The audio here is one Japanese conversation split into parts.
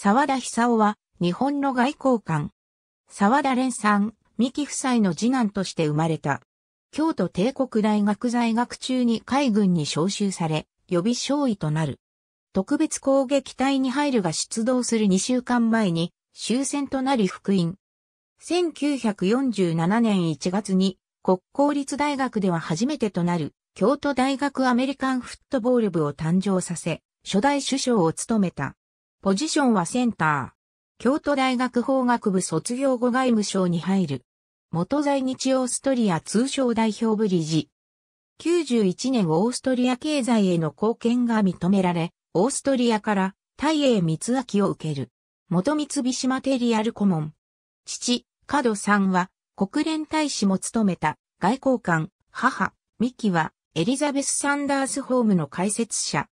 沢田久夫は日本の外交官。沢田連さん、三木夫妻の次男として生まれた。京都帝国大学在学中に海軍に召集され、予備将尉となる。特別攻撃隊に入るが出動する2週間前に終戦となり復員。1947年1月に国公立大学では初めてとなる京都大学アメリカンフットボール部を誕生させ、初代首相を務めた。ポジションはセンター。京都大学法学部卒業後外務省に入る。元在日オーストリア通商代表部理事。91年オーストリア経済への貢献が認められ、オーストリアから大英三明を受ける。元三菱マテリアル顧問。父、角さんは国連大使も務めた外交官、母、ミキはエリザベス・サンダースホームの解説者。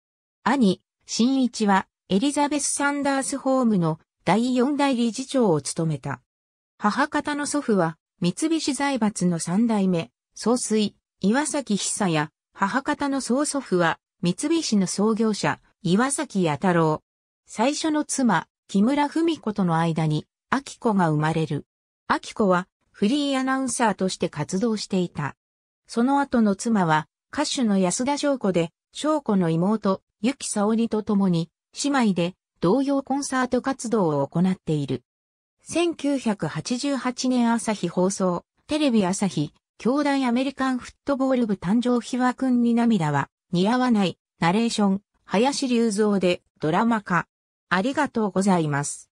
兄、新一はエリザベス・サンダース・ホームの第四代理事長を務めた。母方の祖父は、三菱財閥の三代目、総帥、岩崎久や、母方の曽祖父は、三菱の創業者、岩崎弥太郎。最初の妻、木村文子との間に、秋子が生まれる。秋子は、フリーアナウンサーとして活動していた。その後の妻は、歌手の安田翔子で、翔子の妹、ゆきさおりと共に、姉妹で同様コンサート活動を行っている。1988年朝日放送、テレビ朝日、兄弟アメリカンフットボール部誕生秘話君に涙は似合わない、ナレーション、林隆三でドラマ化。ありがとうございます。